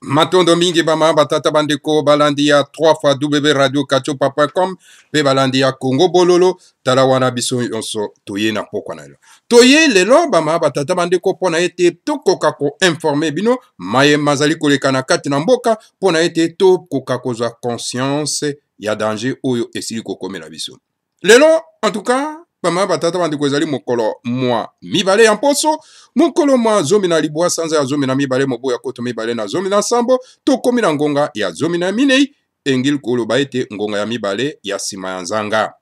matondo mingi bama batata bandeko balandi ya 3 fois wb radio katiopapa.com mpe balandi ya kongo bololo tala wana biso nyonso toye na pokwa na yo toye lelo bama batata bandeko mpo na ete tokoka koinforme bino mayema azali koleka na kati na mboka mpo na ete tokoka kozwa conscience ya danger oyo esili kokomela biso lelo en tout cas bamama batata bandeko ezali mokolo mwa mibale ya mposo mokolo mwa zomi na libwa sanza ya zomi na mibale mobu ya koto mibale na zomi na nsambo tokómi na ngonga ya zomi na minei engili koloba ete ngonga ya mibale ya nsima ya nzanga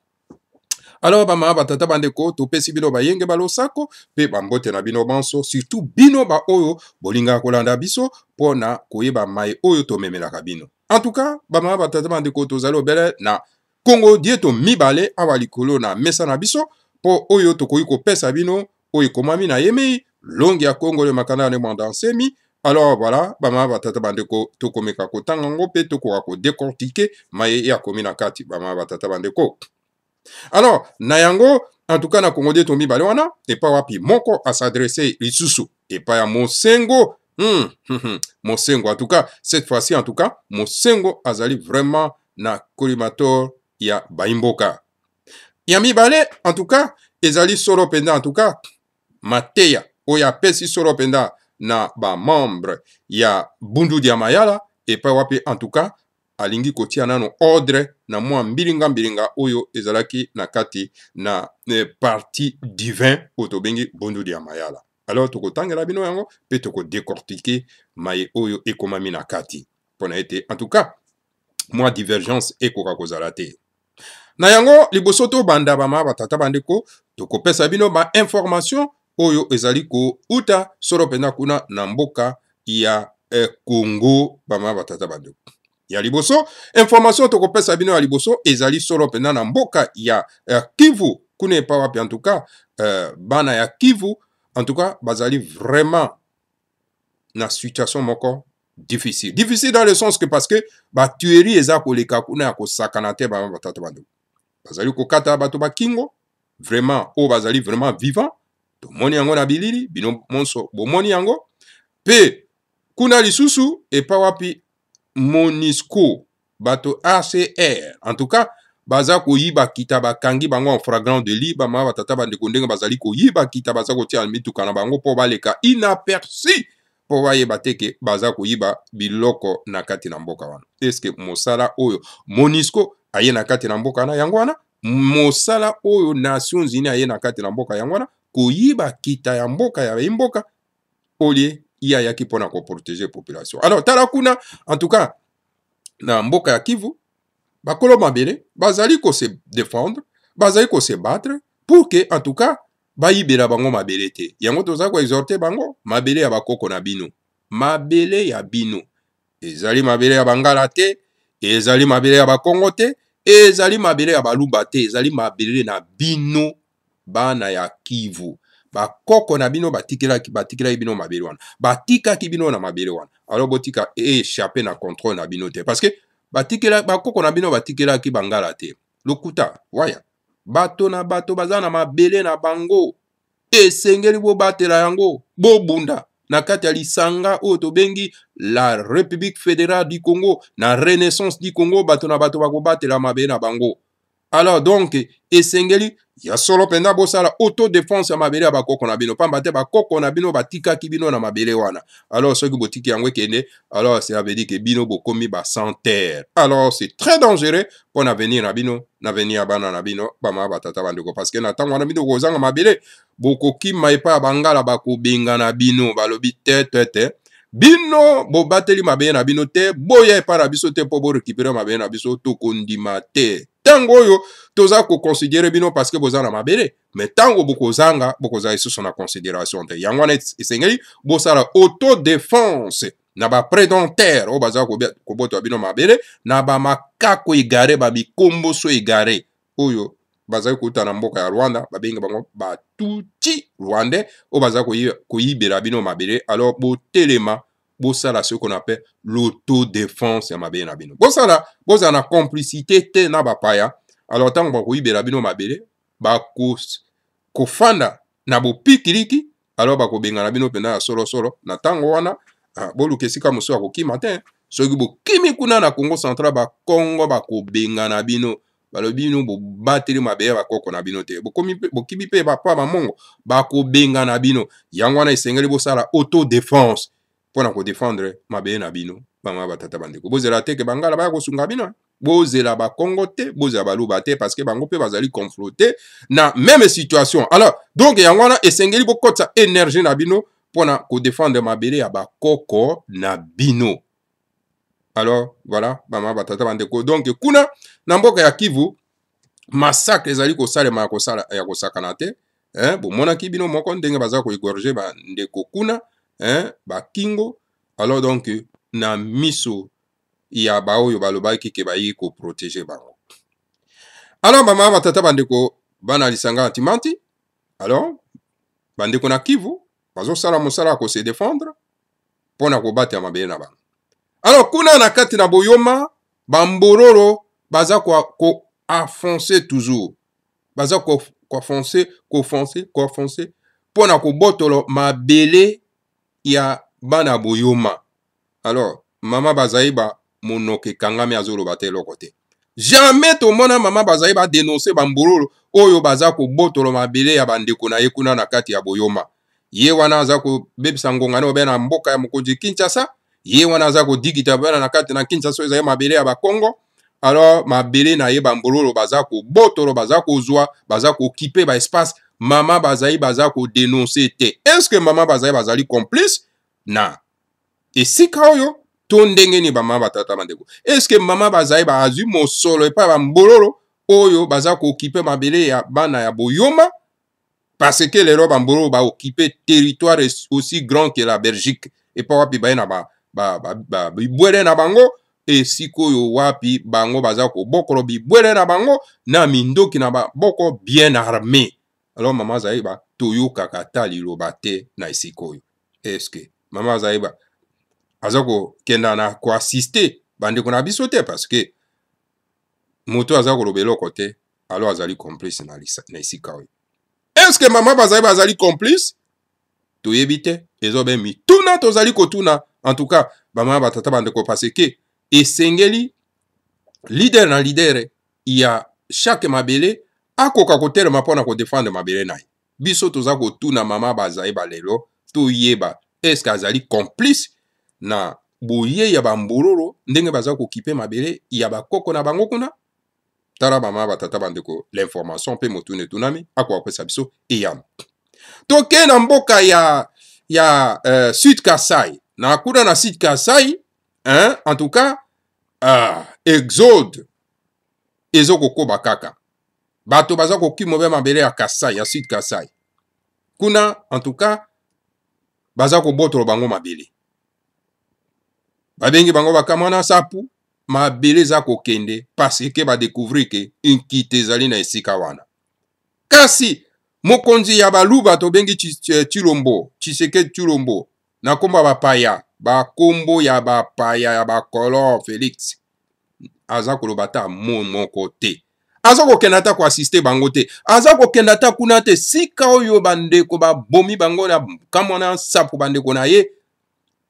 alors bamama batata bandeko topesi bino bayenge balosako mpe bambote na bino banso surtout bino baoyo bolingaka kolanda biso mpo na koyeba mai oyo tomemelaka bino en tout cas bamama batata bandeko tozali obele na kongo die tomibale awa likolo na mesa na biso mpo oyo tokoki kopesa bino oyo ekomami na ye mei longi ya kongo le makanda ya nemwanda nsemi alors voilà bamama batata bandeko tokomeka kotanga yango mpe tokoka kodekortike maye ya komi na kati bamama batata bandeko alors na yango en tout cas na kongo die tomibale wana epai wapi moko asadrese lisusu epai ya mosengo mm, mosengo en tout cas cette fois-ci en tout cas mosengo azali vraiment na collimator ya baimboka ya mibale en tout cas ezali solo mpenza en tout cas mateya oyo apesi solo mpenza na bamembre ya bundudu ya mayala epai wapi en tout cas alingi kotia nano ordre na mwa mbilinga-mbilinga oyo ezalaki na kati na eh, parti divin oyo tobengi bundudu ya mayala alors tokotangela bino yango mpe tokodekortike maye oyo ekomami na kati mpona ete en tout cas mwa divergence ekoka kozala te na yango liboso tobanda bama batata bandeko tokopesa bino bainformation oyo ezali kouta solo mpenza kuna na mboka ya eh, congo eh, bama batata bandeko ya liboso information tokopesa bino ya liboso ezali solo mpenza na mboka ya eh, kivu kuna epa wapi antuka eh, bana ya kivu antuka bazali vraiment na situation moko difficile difficile dans le sens que parce que batuerie eza koleka kuna ya kosakana te bama batata bandeko bazali kokata bato bakingo vraiment oyo bazali vraiment vivant tomoni yango na bilili bino monso bomoni yango mpe kuna lisusu epa wapi monisco bato acr en tout cas baza koyiba kita bakangi bango en fragrant de lit bamama batata bandeko ndenge bazali koyiba kita baza kotia mituka na bango mpo baleka inaperci mpo bayeba te ke baza koyiba biloko na kati na mboka wana eske mosala oyo monisco aye na kati na mboka wana yango wana mosala oyo nations unis aye na kati na mboka yango wana koyiba kita ya mboka ya bimboka olie ye ayaki mpona koprotege population alors tala kuna en tout cas na mboka ya kivu bakolo mabele bazali kose défendre bazali kose battre pour ke en tout cas bayibela bango mabele te yango tozali koexorte bango mabele ya bakoko na bino mabele ya bino ezali mabele ya bangala te ezali mabele ya bakongo te ezali mabele ya baluba te ezali mabele na bino bana ya kivu bakoko na bino batikelaki batikelaki bino mabele wana batikaki bino na mabele wana alors botika e échappe na contrôle na bino te parce que batikelaki bakoko na bino batikelaki bangala te lokuta waya bato na bato baza na mabele na bango esengeli bobatela yango bobunda na kati ya lisanga oyo tobengi la république fédérale du congo na renaissance du congo bato na bato bakobatela mabe na bango alors donc esengeli ya solo mpenza bosala autodefense ya mabele ya bakoko na bino pamba te bakoko na bino batikaki bino na mabele wana alors soki botiki yango ekende alors cela veut dire ke bino bokomi basanterre alors c'est très dangereux mpo na avenir na bino na avenir ya bana na bino bamaya batata bandeko parceke na ntango wana bino kozanga mabele bokokima epai ya bangala bakobenga na bino balobi te te te bino bobateli mabele na bino te boya epai na biso te mpo borekipere mabele na biso tokondima te ntango oyo toza koconsidere bino parceke boza na mabele me ntango bokozanga bokozala lisusu na considération te yango wana esengeli bosala autodéfense na baprédentaire oyo bazala kobota bino mabele na bamakako egare babikomboso egare oyo bazali kouta na mboka ya rwanda babengi bango batuti rwandais oyo bazali koyibela bino mabele alors botelema bosala ce qu'on appelle l'autodéfense ya mabe na bino bosala bozala na complicité te na bapaya alors ntango bakoyibela bino mabele bakofanda na bopikiliki alors bakobengana bino mpenza ya solosolo na ntango wana ah, boluka esika mosusu akokima te soki bokimi kuna na congo central bakongo bakobengana bino balobi bino bobateli mabeya bakoko na bino te bokibi mpe bapa bamongo bakobengana bino yango wana esengeli bosala autodéfense mpo na kodefendre mabe na bino bamama batata bandeko bozela te ke bangala baya kosunga bino bozela bakongo te bozela baloba te parceke bango mpe bazali confronte na meme situation alors donc yango wana esengeli kokɔtisa énergie na bino mpo na kodefendre mabele ya bakoko na bino alors voilà bamama batata bandeko donc kuna na mboka ya kivu masacre ezali kosalema ya kosala ya kosakana te eh, bomonaki bino moko ndenge baza koegorge bandeko kuna hein, bakingo alors donc na miso ya baoyo balobaki ke bayiki koprotege bango alors bamama batata bandeko bana lisanga timanti alors bandeko na kivu bazosala mosala ya kose défendre mpo na kobatela mabele na bango alors kuna na kati na boyoma bambololo baza koafonse ko toujours baza koafonse ko kofonse koafonse mpo na kobotola mabele ya bana boyoma alors mama bazali bamonoke ekangami azoloba te eloko te jamais tomona mama bazali badenonse bambololo oyo baza kobotolo mabele ya bandeko na ye kuna na kati ya boyoma ye wana aza kobebisa ngonga na obena na mboka ya mokonzi kinshasa ye wana aza kodigita bana na kati na kinshasa oyo ezali mabele ya bakongo alors mabele na ye bambololo baza kobotolo baza kozwa baza kokipe baespace mama bazali baza kodenonse te eske mama bazali bazali complice na esika oyo to ndenge nini bamama batata bandeko eske mama bazali bazwi mosolo epai bambololo oyo baza kookipe mabele ya bana ya boyoma parce que lelo bambololo baokipe territoire aussi grand que la belgique epai wapi baye na ba, ba, ba, ba, bibwele na bango esika oyo wapi bango baza kobokola bibwele na bango na mindoki na baboko bien armé alors mama azayeba toyokaka ata liloba te na esika oyo eske mama azayeba aza kokenda na koassiste bandeko na biso te parceke moto aza koloba eloko te alors azali complice na esika oyo eske mama bazayeba azali complice toyebi te ezobe mituna tozali kotuna en tout cas bamama batata bandeko parceke esengeli lider na lidere ya chaque mabele akoka kotelema mpo na kodefendre mabele na ye biso toza kotuna mama bazaiba lelo toyeba eske azali complice na boye ya bambololo ndenge baza kokipe mabele ya bakoko na bango kuna tala mama batata bandeko l'information mpe motuna etunami akoka kopesa biso eyano tokee na mboka ya ya uh, sud kasai na kuna na sud kasai hein? en tout cas uh, exode ezokokoba kaka bato baza kokima obe mabele ya kasai ya sud kasai kuna en tout cas baza kobotola bango mabele babengi bango bakamwana sapu mabele eza kokende parce ke badécouvrir ke inkite ezali na esika wana kasi mokonzi ya baluba tobengi tilombo chiseke tilombo na nkombo ya bapaya bakombo ya bapaya ya bacolor félix aza koloba ata mo moko te aza kokenda ata koasiste bango te aza kokenda ata kuna te sika oyo bandeko babomi bango na kamwana nsapu bandeko na ye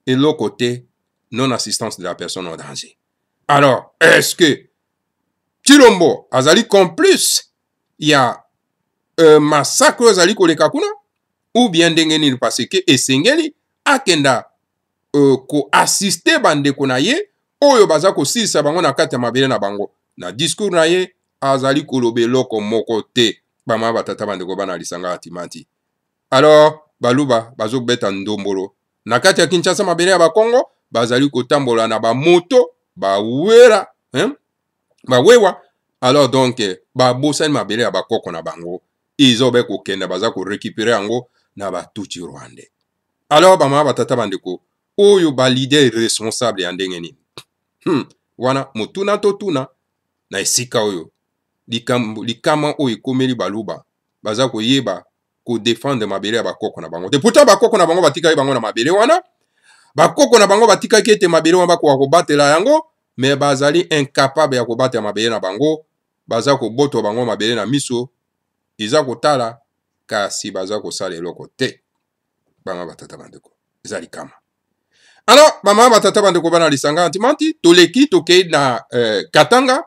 eloko te non assistance de la personne en danger alors est ce que kilombo azali complice ya euh, masakre oyo azali koleka kuna ou bien ndenge nini parce ke esengeli akenda euh, koasiste bandeko na ye oyo baza kosilisa bango na kati ya mabele na bango na discours na ye azali koloba eloko moko te bamwa batata bandeko bana ya lisanga ya timanti alors baluba bazobeta ndombolo na kati ya kinshasa mabele ya bakongo bazali kotambola na bamoto bawela bawewa alors donc babosani mabele ya bakoko na bango ezobe kokende baza korekipere yango na batuti rwande alors bamama batata bandeko oyo balider responsable ya ndenge nini hmm. wana motuna totuna na esika oyo likambo likama oyo ekomeli baluba baza koyeba kodefendre mabele ya bakoko na bango te pourtant bakoko na bango batikaki bango na mabele wana bakoko na bango batikaki ete mabele wana bakoka kobatela yango me bazali incapable ya kobatela mabele na bango baza kobotola bango mabele na miso eza kotala kasi baza kosala eloko te bama batata bandeko eza likama alors bamama batata bandeko bana lisanga antimanti toleki tokei na euh, katanga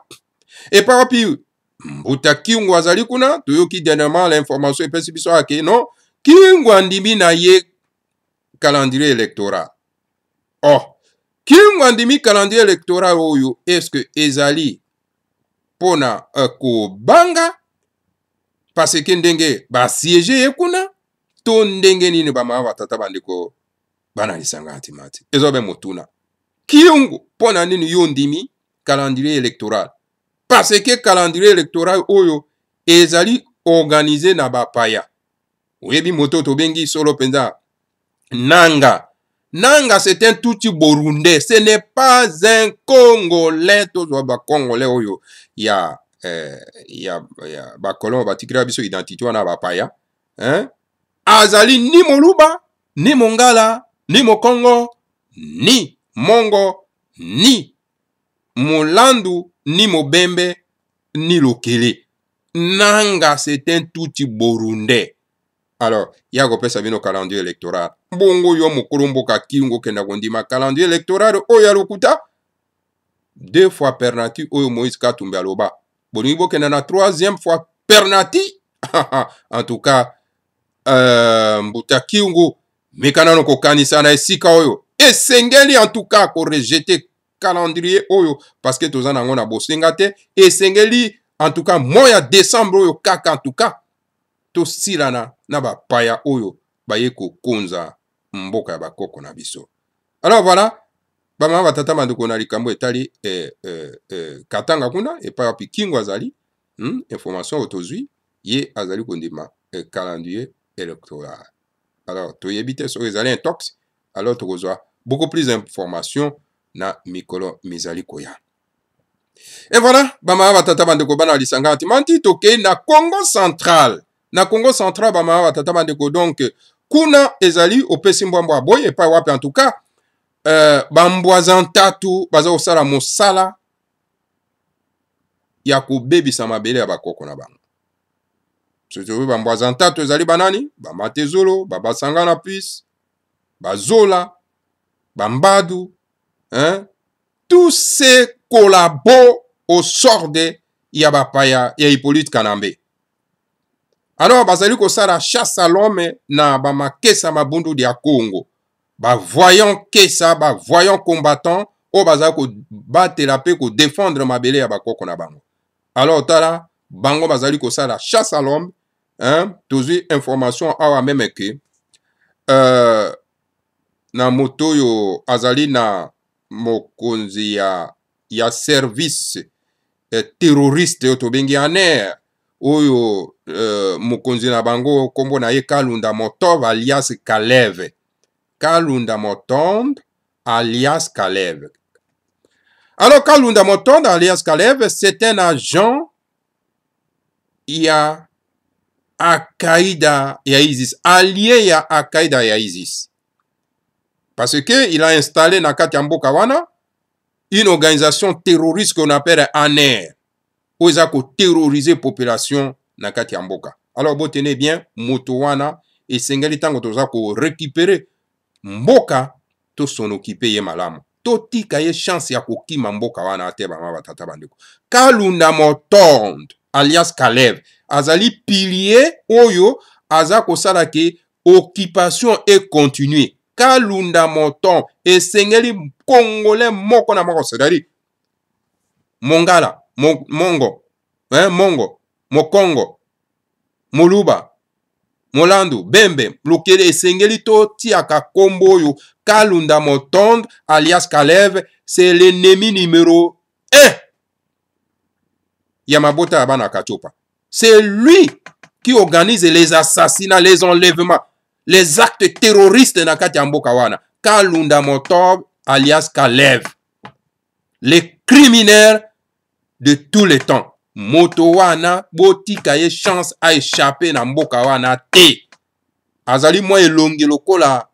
epa wapi mbuta kingwa azali kuna toyoki dernièrement l'information epesi biso ake non kingwa andimi na ye calendrier électoral or oh. kingwa andimi calendrier électoral oyo eske ezali mpona uh, kobanga parce ke ndenge basiege ye kuna to ndenge nini bamama batata bandeko banalisanga atimati ezobe motuna kiungu mpo na nini yo ndimi calendrier électoral parce ke calendrier électoral oyo ezali organize na bapaya oyebi moto tobengi solo mpenza nanga nanga c'est un tuti burundais ce n'est pas un congolais tozwa bacongolais oyo ya eh, ya, ya bakolon batikela biso identité wana bapaya hein? azali ni moluba ni mongala ni mokongo ni mongo ni molandu ni mobembe ni lokele nanga certain tuti borunde alors ya kopesa bino calendrier électoral mbongo yo mokolo mboka kingo okenda kondima calendrier électoral oyo ya lokuta deux fois pernati oyo moïse katumbe aloba bolingi bokenda na troisième fois pernati en tout cas uh, mbuta kiungu mekana no kokanisa na esika oyo esengeli en tout cas korejete calendrier oyo parce que toza nango na bosenga te esengeli en tout cas mois ya décembre oyo kaka en tout cas tosilana na bapaya oyo baye kokonza mboka ya bakoko na biso alors voilà bamama batata bandeko na likambo etali eh, eh, eh, katanga kuna epai wapi kingo azali hmm? information oyo tozwi ye azali kondima eh, calendrier électoral alors toyebi te soki ezali intox alors tokozwa beaucoup plus d'informations na mikolo mizali koya e voilà bamama batata bandeko bana ya lisanga ti manti tokei na congo central na congo central bamama batata bandeko donk kuna ezali opesi mbwambwa ya boye epai wapi en tout cas euh, bambwaza ntatu baza kosala mosala ya kobebisa mabele ya bakoko na bango soki bambwaza ntatu ezali banani bamatezolo babasanga na pise bazola bambadu hein, tous ces collabos au sort de Yabapaya ya Hippolyte Kanambe. Alors bazali kosala chasse à l'homme na bamakesa mabundu ya Congo. bavoyant kesa bavoyant combattant oyo bazali kobatela mpe kodefendre mabele ya bakoko na bango alors tala bango bazali kosala chasse à l'homme tozwi information awa meme ke euh, na moto oyo azali na mokonzi ya ya service eh, teroriste oyo tobengi aner oyo euh, mokonzi na bango nkombo na ye kalunda motob alias kaleve kalunda motonde alias kaleve alors kalunda motonde alias kaleve c'est un agent ya akaida ya isis allié ya akaida ya isis parce que il a installé na kati ya mboka wana une organisation terroriste qu'on appelle ANER oyo eza koterrorize population na kati ya mboka alors botene bien moto wana esengeli ntango toza korécupere mboka tosonokipe ye malamu totika ye chance ya kokima mboka wana te bama batata bandeko kalunda motonde alias kalev azali pilier oyo aza kosala ke occupation econtinue kalunda moton esengeli kongole moko na moko cetadire mongala mo, mongo eh, mongo mokongo moluba molandu bembe lukele esengeli totiaka nkombo oyo kalunda motonde alias kaleve c'est l'ennemi numéro 1 ya mabota ya bana ya katiopa c'est lui qui organise les assassinats les enlèvements les actes terroristes na kati ya mboka wana kalunda motob alias kalev le criminaire de tous les temps moto wana botika ye chance aéchappe na mboka wana te azali mwa elongi lokola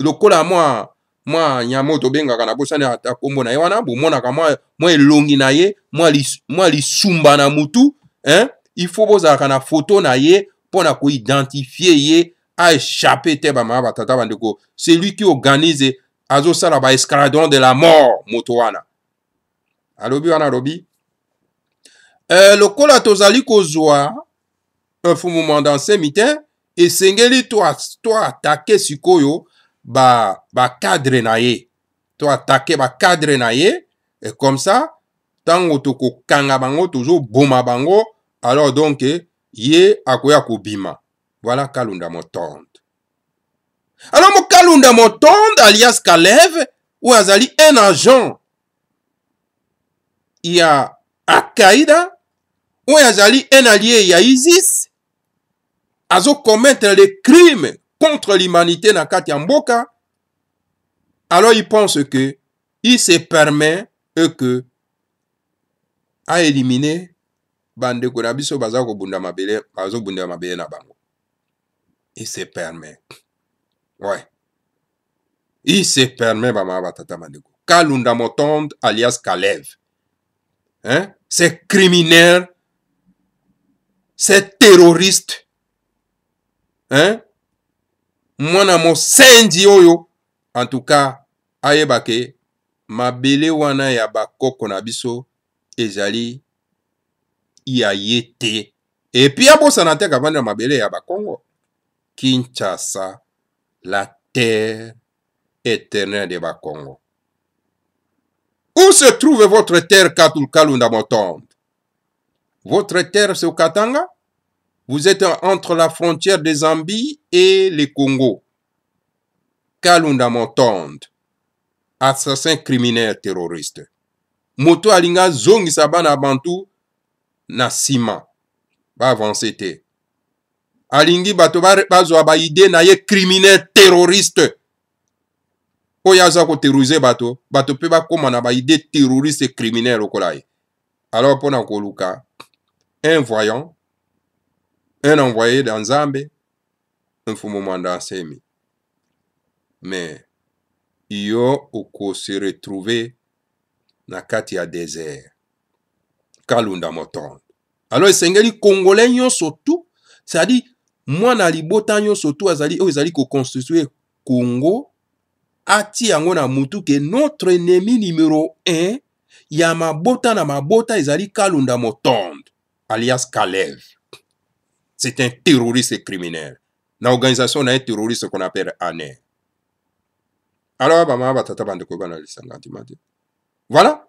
lokola mwa mwa nyama oyo tobengaka na bosani ata nkombo na ye wana bomonaka mwa, mwa elongi na ye mwa, lis, mwa lisumba na mutu hein? il faut bozalaka na foto na ye mpo na koidentifie ye aéchappe te bamama batata bandeko celui qui organise azosala baescadron de la mort moto wana alobi wana alobi e, euh, lokola tozali kozwa mfumumo dansemitin esengeli to atake sikoyo bacadre ba na ye to atake bacadre na ye e comme ça ntango tokokanga bango tozoboma bango alors donc ye akoya kobima wala kalunda motonde alors mokalunda motonde alias kaleve oyo azali un agent ya alqaida oyo azali un allié ya isis azokomettre le crime contre l'humanité na kati ya mboka alors il pense que il se permet e que a éliminer bandeko na biso baza kobunda mabele bazobundela mabele na bango il se permet ouais il se permet bamama batata bandeko kalunda motonde alias kalev hein? c'est criminel c'est terroriste hein? mwana mosenzi oyo en tout cas ayebake mabele wana ya bakoko na biso ezali ya ye te epi abosana te akavandela mabele ya bakongo kinshasa la terre éternelle de bakongo où se trouve votre terre katulkalunda motombe votre terre c'est au katanga vous êtes entre la frontière des zambie et le congo kalunda motonde assassin criminel terroriste moto alingi azongisa bana ya bantu na nsima baavanse te alingi bato bazwa baide na ye criminel terroriste oyo aza koterrorize bato bato mpe bakóma na baide terroriste criminel lokola ye alors mpona koluka un voyant un envoyé na nzambe mfumu mwanda nsemi mais yo okose retrouve na kati ya désert kalunda motondo alors esengeli congolais nyonso tu cestadire mwana ya libota nyonso tu azali oyo ezali koconstitue congo atie yango na motu ke notre ennemi numero 1 ya mabota na mabota ezali kalunda motonde alias kalev c'est un terroriste criminel na organisation na ye terroriste qu'on appelle aner alors bamama batata bandeko bana lisanga ntima te voilà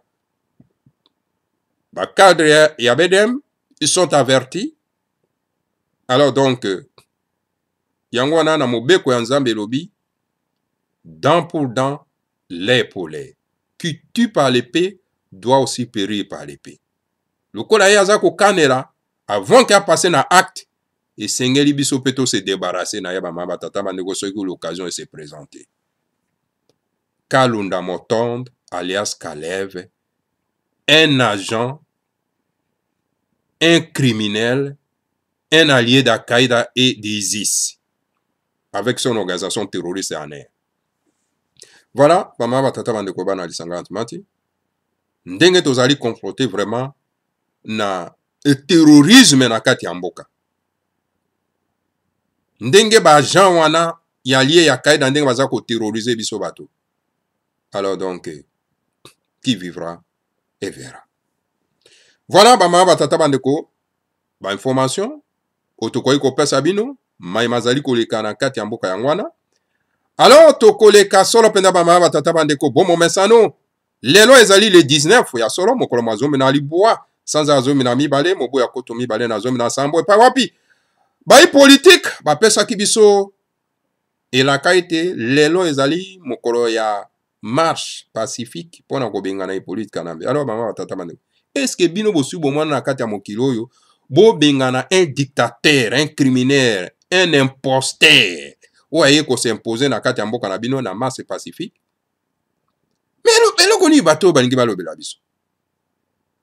bacadre ya bedem ils sont avertis alors donc euh, yango wana na mobeko ya nzambe elobi dent pour dent lait pour lait qui tue par l'épée doit aussi périr par l'épée lokola ye aza kokanela avant ke apasse na acte esengeli biso mpe tosedebarase na ye bamama batata bandeko soki l'occasion ese présente kalunda motonde alias kaleve un agent un criminel, un allié d'Al-Qaïda et d'ISIS, avec son organisation terroriste en air. Voilà, bama batata bandeko bana lisanga antimati. Ndenge tozali confronté vraiment na terrorisme na kati ya mboka. Ndenge ba gens wana ya lié ya Qaïda ndenge baza ko terroriser biso bato. Alors donc qui vivra et verra. voilà bamama batata bandeko bainformation oyo tokoki kopesa bino mai mazali koleka na kati ya mboka yango wana alors tokoleka solo mpenza bamama batata bandeko bomomesano lelo ezali le 19 ya solo mokolo mwa zomi na libwa sanza ya zomi na mibale mobu ya koto mibale na zomi na nsambo epai wapi baipolitike bapesaki biso elaka ete lelo ezali mokolo ya marche pacifique mpona kobengana epolitike na mbe alors bamama batata bandeko eske bino bosui bomwana na kati ya mokili oyo bobengana un dictateur un criminaire un imposteur oyo aye kosimpose na kati ya mboka na bino na masse pacifique me eloko nini bato oyo balingi balobela biso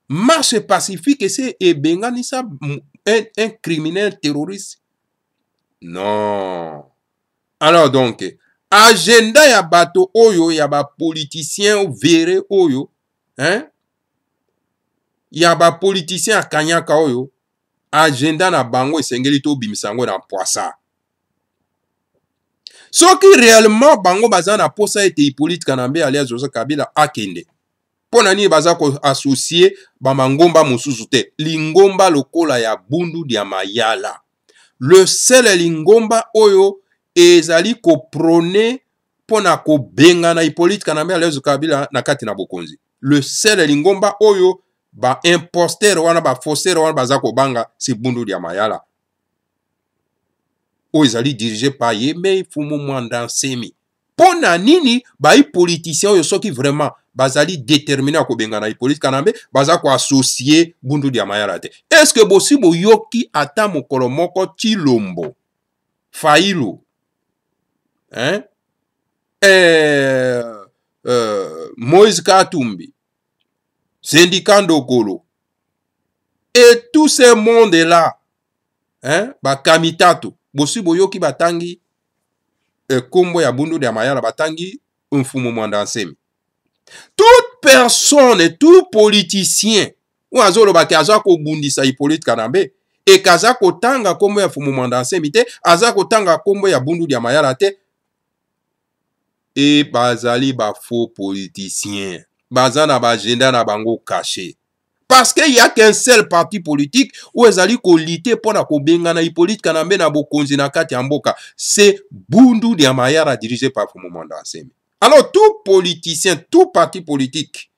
masse pacifique ese ebenganisa un, un criminel terroriste non alors donc agenda ya bato oyo ya bapoliticien vere oyo hein? ya bapolitisien ya kanyaka oyo agenda na bango esengeli tobimisa yango na poisa soki réellement bango baza na posa ete hippolyte kanambe alias joseph kabila akende mpo na nini baza koassocie bamangomba mosusu te lingomba lokola ya bundu ya mayala le sele lingomba oyo ezali koprone mpo na kobengana hippolyte kanambe alias kabila na kati na bokonzi le sele lingomba oyo baimpostere wana bafaussaire wana baza kobanga sebundulu ya mayala oyo ezali dirige pa ye mei fumu mwanda nsemi mpo na nini bahipoliticien oyo soki vraiment bazali détermine ya kobengana hipolitika na mbe baza koasosie bundudu ya mayala te estce bosi boyoki ata mokolo moko tilombo failu hein? Eh, euh, moïse katumbi syndicat ndokolo et tout ce monde là hein, bakami tato bosi boyoki batangi nkombo e ya bundudu ya mayala batangi mfumu mwanda nsemi toute personne et tout politicien oyo azolobaki aza kobundisa hippolyte kanambe eke aza kotanga nkombo ya mfumu mwanda nsemi te aza kotanga nkombo ya bundudu ya mayala te e bazali bafaux politicien baza na baagenda na bango kashe parceke ya qu'un seul parti politique oyo ezali kolite mpo na kobengana hipolite kanambe na bokonzi na kati ya mboka se bundu ya mayara dirigé par fumomondo aseme alors tout politicien tout parti politique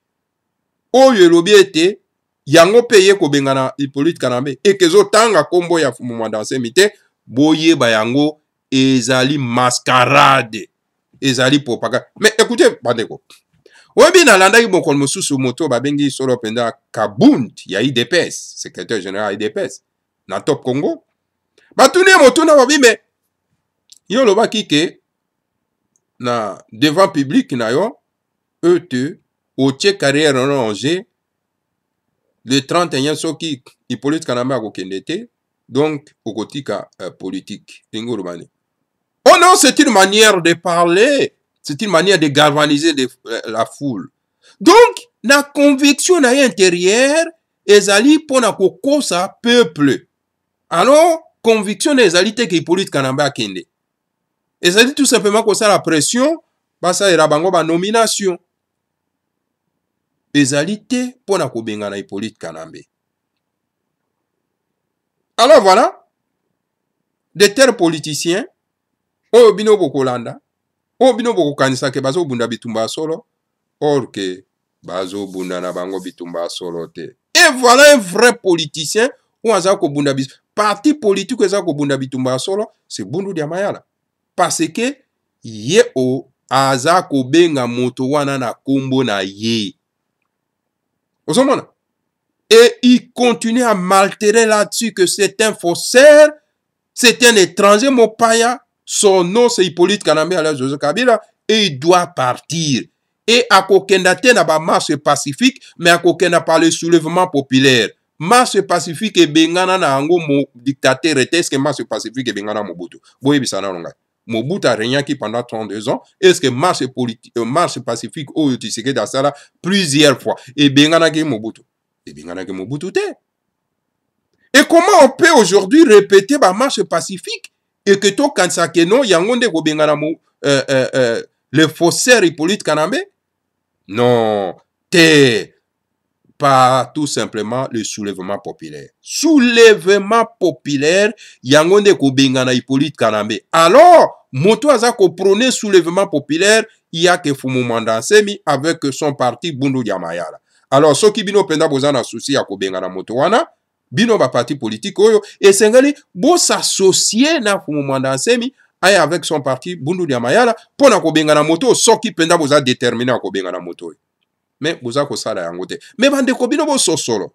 oyo elobi ete yango mpe ye kobengana hipolite kanambe eke ezotanga nkombo ya fumomondo asemi te boyeba yango ezali mascarade ezali propagande mais écoutez bandeko webina alandaki mokolo mosusu moto babengi solo mpenza kabund ya idps secrétaire général ya idps na top congo batuni ye motuna babi me yo olobaki ke na devant public na yo ete otie carrière na angers le 31 soki hippolyte kanambe akokende te donc okotika uh, politique ndenge olobani oh ono c'est une manière de parler C'est une manière de galvaniser de, euh, la foule. Donc, na conviction na ye intérieure ezali mpona kokosa peuple. Alors, conviction na ezali te ke Hippolyte Kanamba akende. Ezali tout simplement kosala pression basalera bango banomination. ezali te mpona kobengana hippolyte kanambe alors voilà de tel politicien oyo bino bokolanda oyo oh, bino bokokanisa ke bazobunda bitumba ya solo or ke bazobunda na bango bitumba ya solo te e voilà un vrai politicien oyo aza kobunda parti politike eza kobunda bitumba ya solo se bundu dia mayala parce ke ye o aza kobenga moto wana na nkombo na ye ozomona et il continue à maltérer là-dessus que c'est un faussaire c'est un étranger mopaya Son nom c'est Hippolyte Kanambe Alain Joseph Kabila et il doit partir. Et à Kokendate n'a pas marche pacifique, mais à Kokenda par le soulèvement populaire. Marche pacifique et bengana na ango mo dictateur est-ce que marche pacifique et bengana Mobutu. Boye bisana longa. Mobutu a régnaki pendant 32 ans. Est-ce que marche, politique, euh, marche pacifique au Yotiseke d'Asala plusieurs fois? Et bengana ke Mobutu. Et bengana ke Mobutu te. Et comment on peut aujourd'hui répéter la marche pacifique e yeke tokanisa yeke non yango nde kobengana mo euh, euh, euh, le faussaire hippolyte kanambe non te par tout simplement le soulèvement populaire soulèvement populaire yango nde kobengana hippolyte kanambe alors moto aza koprône soulèvement populaire ye ayeke fu mo manda nsemi avec son parti gbundu diamayala alors soki bino mpenza boza na susi ya kobengana moto wana bino baparti politike oyo esengeli bosasosie na mfumu mwanda ansemi aye avec son parti bundulu ya mayala mpo na kobengana moto oyo soki mpenza boza determine ya kobengana moto oyo me boza kosala yango te me bandeko bino bososolo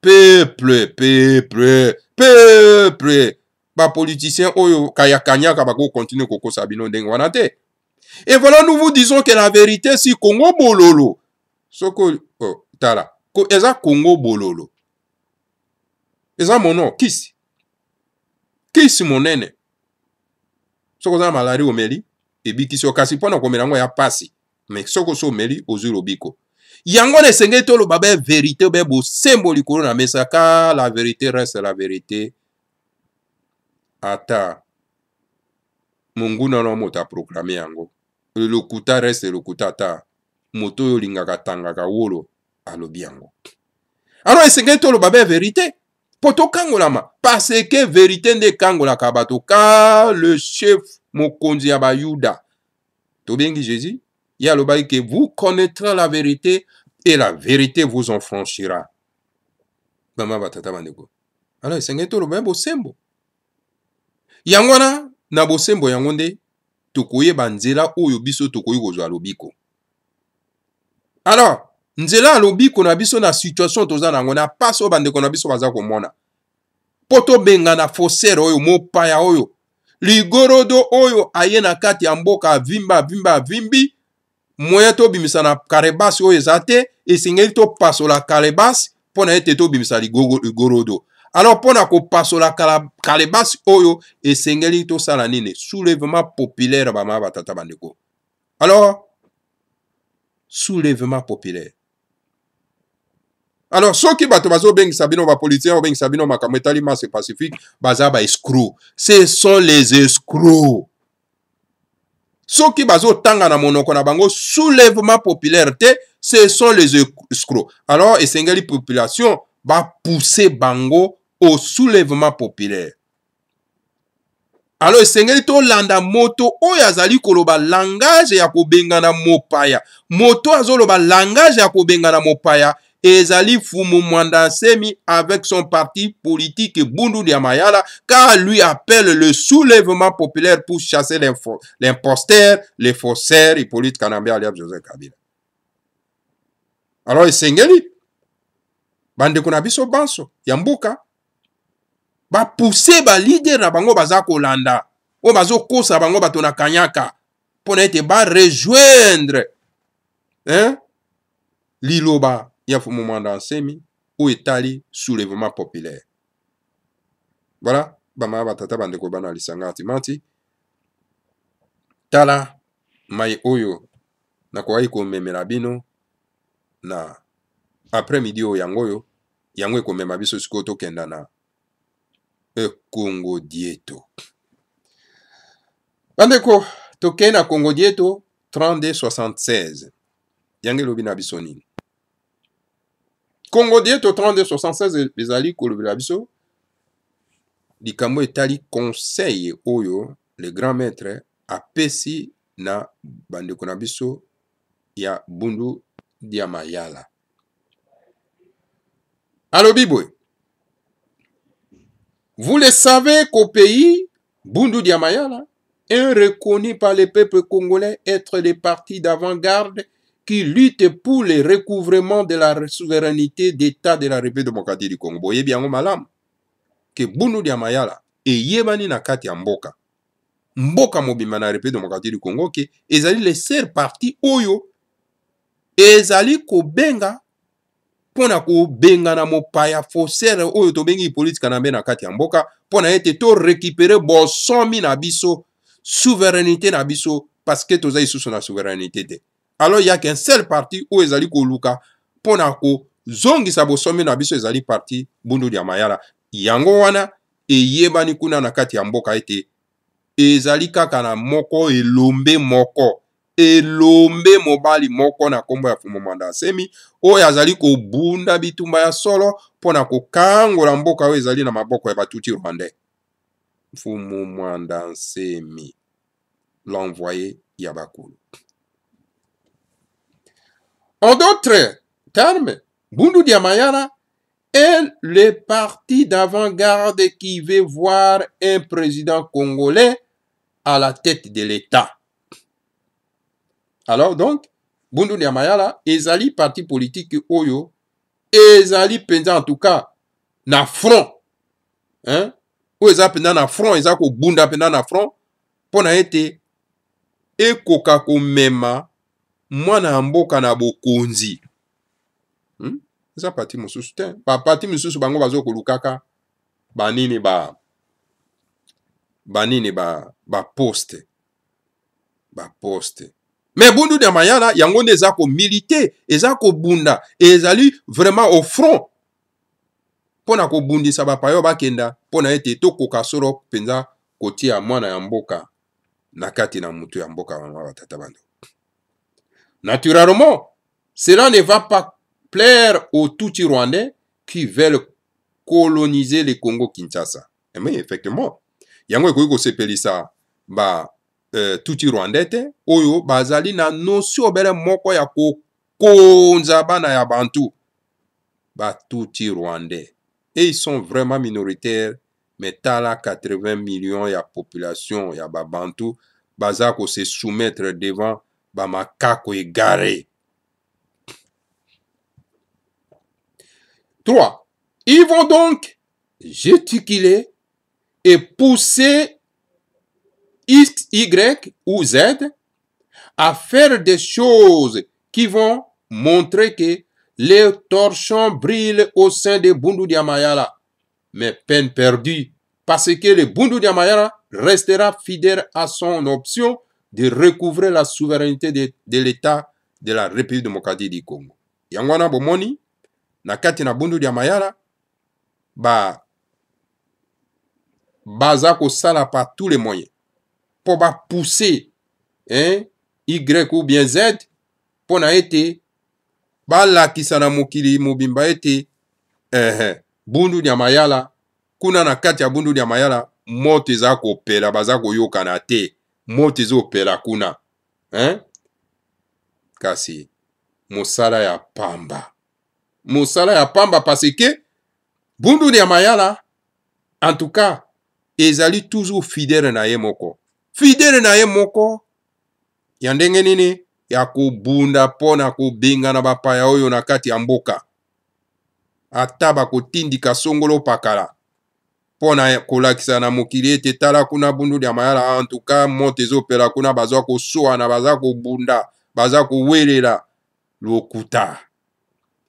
peple peple peple bapoliticien oyo kayakanyaka bakokontinue kokosa bino ndenge wana te et voilà nous vous disons que la vérité si congo bololo soki oh, tala eza congo bololo eza mono kisi kisi monene soki oza na malari omeli ebikisi yo kasi mpona komela yango ya pasi me soki oso omeli ozwi lobiko yango na esengeli toloba be verité obe bosembo likolo na mesa ka la verité reste la verité ata monguna na moto aproklame yango lokuta reste lokuta ata moto oyo olingaka tangaka wolo alobi yango alors esengeli toloba be verité mpo tokangolama parceke verite nde ekangolaka bato ka le chef mokonzi ya bayuda tobengi jésus ye alobaki ke vous connaîtra la vérité et la vérité vous en franchira bama batata bandeko ala esengeli toloba ya bosembo yango wana na bosembo yango nde tokoyeba nzela oyo biso tokoki kozwa lobiko alors nzela alobi kono na biso na situation toza na yango na pasi oyo bandeko na biso baza komona mpo tobengana fosere oyo mopaya oyo ligorodo oyo aye na kati ya mboka avimbi avimbi avimbi moyen tobimisa na karebasi oyo eza te esengeli topasola karebasi mpo na ete tobimisa ligorodo alors mpo na kopasola karebasi oyo esengeli tosala nini soulèvement populaire bamaya batata bandeko alors soulèvement populaire alors soki bato bazobengisa bino bapolitien babengisa bino makambo etali marse pacifique baza baescro ce sont les escro soki bazotanga na monoko na bango soulèvement populaire te ce sont les escro alors esengeli population bapousse bango au soulèvement populaire alors esengeli tolanda moto oyo azali koloba langage ya kobengana mopaya moto azoloba langage ya kobengana mopaya ezali fumu mwanda nsemi avec son parti politique bundu ya mayala car lui appelle le soulèvement populaire pour chasser l'imposteur les faussaires hippolyte kanambe alias joseph kabila alors esengeli bandeko na biso banso ya mboka bapuse balidere na bango baza kolanda oyo bazokosa bango bato na kanyaka mpona ete barejoindre liloba ya fumumwanda nsemi oyo etali soulèvement populaire voilà bamaya batata bandeko bana ya lisanga antimanti tala mai oyo nakokaki komemela bino na après midi oyo yango oyo yango ekomema biso sikoyo tokenda na ekongo dieto bandeko tokei na kongo dieto 32 76 yango elobi na biso nini kongodier totande 76 ezali kolobela biso likambo etali conseil oyo le grand maître apesi na bandeko na biso ya bundu ya mayala alobi boye vous le savez qu'au pays bundu ya mayala un reconnu par le peuple congolais être les partis d'avant-garde qui lutte pour le recouvrement de la souveraineté d'État de la République démocratique du Congo. Boyebi yango malamu ke bunu ya mayala eyebani na kati ya mboka mboka mobimba na République démocratique du Congo ke ezali le seul parti oyo ezali kobenga mpona kobengana mopaya fosere oyo tobengi politika na mbe na kati ya mboka mpona ete torekipere bosomi na biso souveraineté na biso parce que toza lisusu na souveraineté te alors il y a qu'un seul parti où ezali koluka mpona kozongisa bosombeli na biso ezali parti bundudu ya mayala yango wana eyebani kuna na kati ya mboka ete ezali kaka na moko elombe moko elombe mobali moko na nkombo ya fumo mwanda asemi oyo azali kobunda bitumba ya solo mpo na kokangola mboka oyo ezali na maboko ya batuti rwandais mfumu mwanda nsemi l'envoyé ya bakulu En d'autres termes, Bundu Diamayana est le parti d'avant-garde qui veut voir un président congolais à la tête de l'État. Alors donc, Bundu Diamayala, Ezali parti politique Oyo, Ezali penza en tout cas, na front, hein, oyo eza mpenza na front eza kobunda mpenza na front mpo na ete ekoka komema mwana ya mboka na bokonzi hmm? eza parti mosusu te baparti mosusu bango bazokolukaka banini ba banini ba baposte baposte me bundu na mayala yango nde eza komilite eza kobunda ezali vraiment au front mpo na kobundisa bapayo bakenda mpo na ete tokoka solo mpenza kotia mwana ya mboka na kati na motu ya mboka mama batata bando Naturellement, cela ne va pas plaire aux Tutsi rwandais qui veulent coloniser le Congo Kinshasa. Mais eh effectivement, yango ekoki kosepelisa ba euh, Tutsi rwandais te oyo bazali na notion bele moko ya kokonza bana ya bantu ba Tutsi rwandais et ils sont vraiment minoritaires mais tala 80 millions ya population ya babantu baza kose soumettre devant ba égaré. 3. Ils vont donc gesticuler et pousser X, Y ou Z à faire des choses qui vont montrer que les torchons brillent au sein des Bundu Diamayala. Mais peine perdue, parce que le Bundu Diamayala restera fidèle à son option de recouvrer la souveraineté de, de l'état de la république démocratique du congo yango wana bomoni na kati na bundudu ya mayala ba baza kosala par tous les moyens mpo bapousse hein, y ou bien z mpo na ete balakisa na mokili mobimba ete eh, bundudu ya mayala kuna na kati ya bundudu ya mayala moto eza kopela baza koyokana te moti ezopela kuna hein? kasi mosala ya pamba mosala ya pamba parce ke bundulu ya mayala en tout cas ezali toujours fidele na ye moko fidele na ye moko ya ndenge nini ya kobunda mpo na kobengana bapaya oyo na kati ya mboka ata bakotindika songolo pakala mpo na kolakisa na mokili ete tala kuna bundu ya mayala antuka moto ezopela kuna bazwa koswana baza kobunda baza kowelela lokuta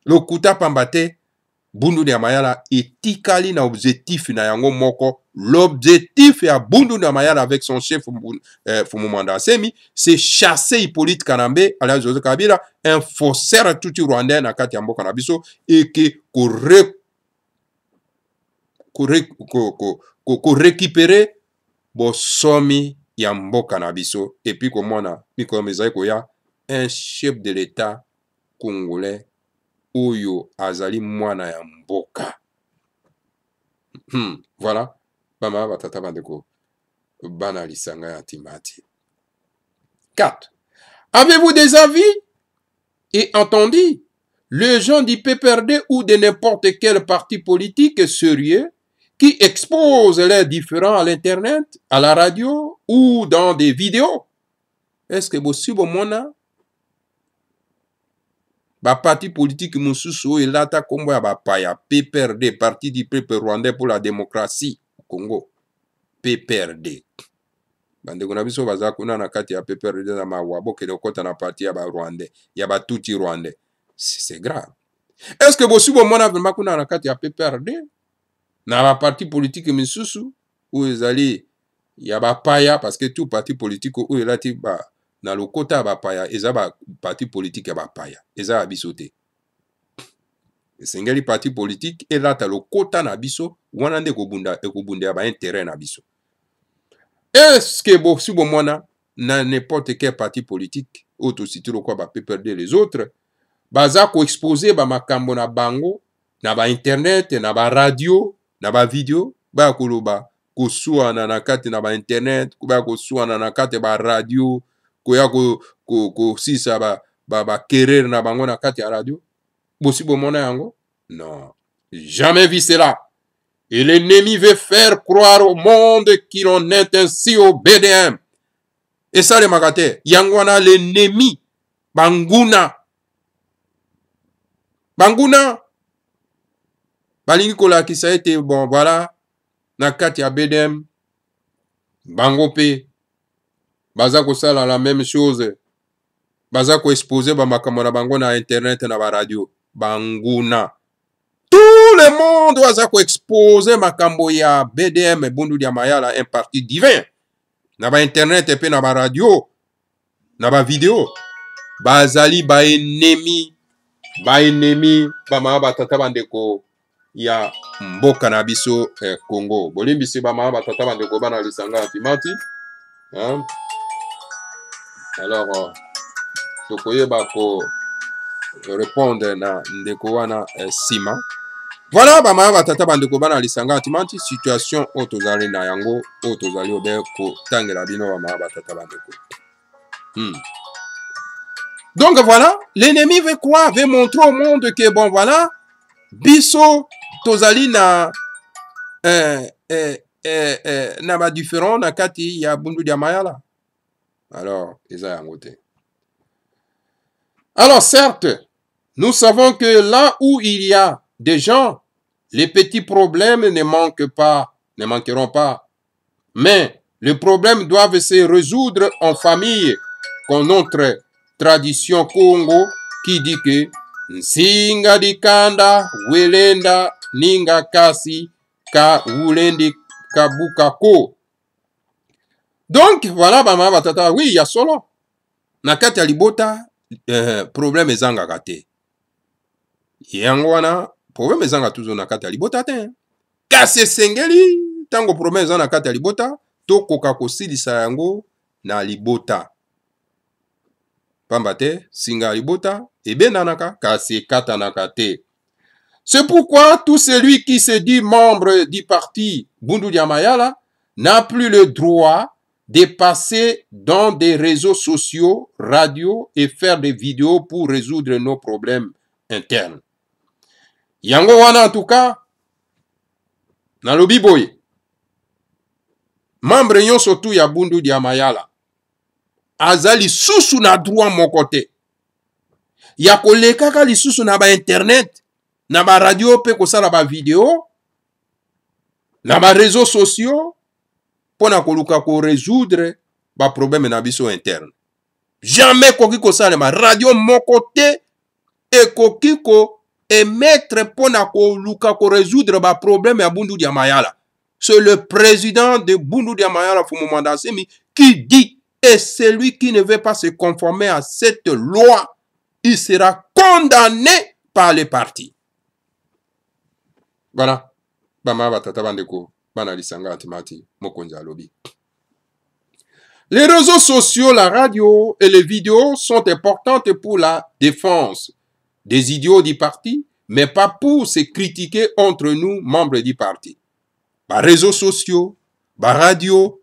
lokuta pamba te bundu ya mayala etikali na objectif na yango moko l'objectif ya bundu ya mayala avec son chef euh, fumumanda asemi c'est chasser hippolyte kanambe alias joseph kabila un faussaire tuti rwandais na kati ya mboka na biso eke korek korekipere bosomi ya mboka na biso epuis komona mikolo ezali koya un chef de l'etat congolais oyo azali mwana ya mboka hmm. voilà bamama batata bandeko bana lisanga ya timati 4 avez-vous des avis et entendu les gens du PPRD ou de n'importe quel parti politique sérieux qui exposent les différents à l'Internet, à la radio ou dans des vidéos. Est-ce que vous suivez mon ba parti politique mosusu oyo elata nkombo ya bapaya pprd parti du peuple rwandais pour la démocratie congo pprd bandeko na biso baza kuna na kati ya pprd na mawa bokende kokɔta na parti ya barwandais ya batuti rwandais c'est grave est ce que bosu bomona vraimen kuna na kati ya pprd na baparti politike misusu oyo ezali ya bapaya parceke tout parti politike oyo elati ba na lokota ya bapaya eza baparti politike ya bapaya eza ya biso te esengeli parti politike elata lokota na biso wana nde ekobunda ya baintere na biso eske bosi bomona na n'importe quel parti politique oyo tositi lokwa bapeperd les autres baza koexpose bamakambo na bango na bainternet na baradio na bavideo baya koloba kosuana na kati na bainternet baya kosuana na kati ya baradio koya kosisa ko, ko, bakerere ba, ba na bango na kati ya radio bosi bomona yango non jamais vu cela et l'ennemi veut faire croire au monde qu'il en est ainsi au bdm esalemaka te yango wana l'ennemi banguna banguna balingi kolakisa ete bon voilà na kati ya bdm bango mpe baza kosala la même chose baza koexpose bamakambo na bango na internet na baradio banguna tout le monde aza koexpose makambo ya bdm ebunduli ya mayala un parti divin na bainternet mpe na baradio na bavideo bazali baenemi baenemi bamama batata bandeko ya mboka na biso eh, congo eh, bolimbisi bamama batata bandeko bana lisanga ya timati hein? alors euh, tokoyeba korépondre na ndeko wana nsima eh, voilà bamama batata bandeko bana lisanga ya timati situation oyo tozali na yango oyo tozali obe kotangela bino bamama batata bandeko hmm. donc voilà l'ennemi veut croire veut montrer au monde que bon voilà biso tozali na eh, eh, eh, eh, na badifferent na kati ya bundudu ya mayala alors eza yango te alors certes nous savons que là où il y a des gens les petits problèmes ne manquent pas ne manqueront pas mais les problèmes doivent se résoudre en famille con notre tradition congo qui dit que nsinga dikanda welenda ninga kasi ka wulendi kabukako donc voilà bamama batata wi ya solo na kati ya libota eh, problème ezangaka te yango wana problème ezanga toujours na kati ya libota te kasi esengeli ntango problème eza na kati ya libota tokoka kosilisa yango na libota pamba te singa ya libota ebendanaka kasi ekatanaka te C'est pourquoi tout celui qui se dit membre du parti Bundulia Mayala n'a plus le droit de passer dans des réseaux sociaux, radio et faire des vidéos pour résoudre nos problèmes internes. Yango wana en tout cas, nalobi boye, membre nyonso tu ya Bundulia Mayala aza lisusu na droit moko te ya koleka kaka lisusu na ba internet na baradio mpe kosala bavideo na bareseau sociaux mpo na koluka koresoudre baprobleme na biso interne jamais ekoki kosalema radio moko te ekoki koemettre mpo na koluka koresoudre baprobleme ya bundu dia mayala c'est le président de bundu dia mayala fumomanda semi qui dit et celui qui ne veut pas se conformer à cette loi il sera condamné par les partis Voilà, Les réseaux sociaux, la radio et les vidéos sont importantes pour la défense des idiots du parti, mais pas pour se critiquer entre nous, membres du parti. Les réseaux sociaux, la radio,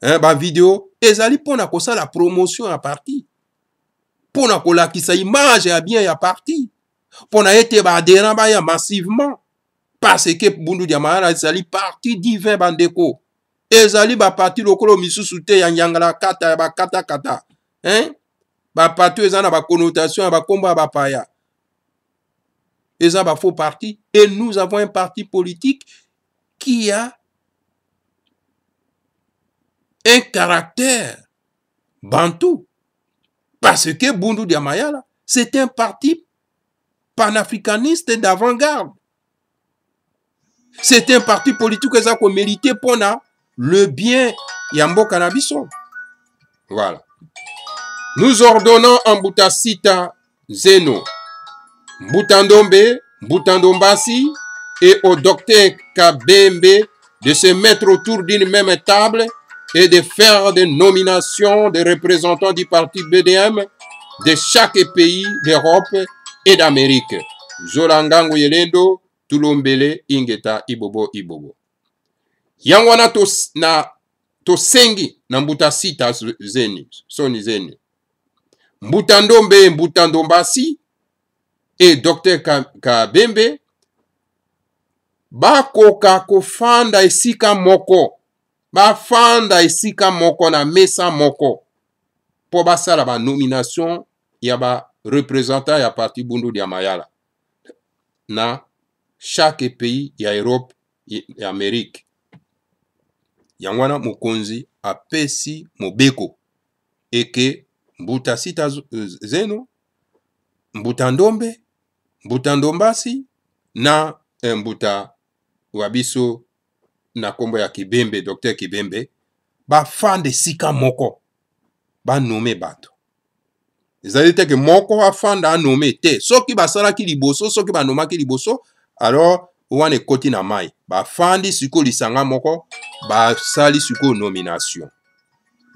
hein, ba vidéo, ezali pour ko la promotion à parti. pour ko la image à bien à parti. pour ete ba adhérents ba massivement. parce ke bundu jamana ezali parti divin bandeko ezali baparti lokolo misusu te ya nyangala kata ya bakatakata hein? baparti oyo eza na baconnotation ya bakombo ya bapaya eza bafaux parti et nous avons un parti politique qui a un caractère bantou parce que bundu diamayala c'est un parti panafricaniste d'avant-garde c'est un parti politique eza komérite mpona le bien ya mboka na biso voilà nous ordonnons ambuta sita zeno mbuta ndombe mbuta ndombasi et au docteur kabembe de se mettre autour d'une même table et de faire des nominations des représentants du parti BDM de chaque pays d'Europe et d'Amérique. Zola Ngango Yelendo, tulombele ingeta ibobo ibobo yango wana tosengi to na mbuta sita zeni soni zeni mbuta ndombe mbuta ndombasi e docteur kabembe bakoka kofanda esika moko bafanda esika moko na mesa moko mpo basala banomination ya barepresentant ya parti bundu ya mayala na chaque pays ya erope ya amerika yango wana mokonzi apesi mobeko eke mbuta sita euh, zeno mbuta ndombe mbuta ndombasi na euh, mbuta wa biso na nkombo ya kibembe docteur kibembe bafanda esika moko banome bato ezali teke moko afanda anome te soki basalaki liboso soki banomaki liboso alors wana ekoti na mai bafandi sikoyo lisanga moko basali sikoyo nomination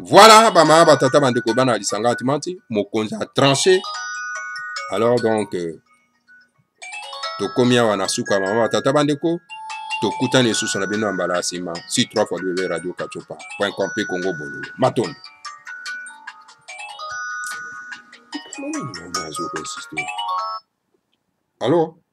voilà bamama batata bandeko bana ya lisanga atima ti mokonzi atranche alors donc euh, tokómi awa na suka mama batata bandeko tokutani lisusu na bino ya mbala ya nsima si 3 fois w e radio kachopa point com mpe congo bololo matondo alo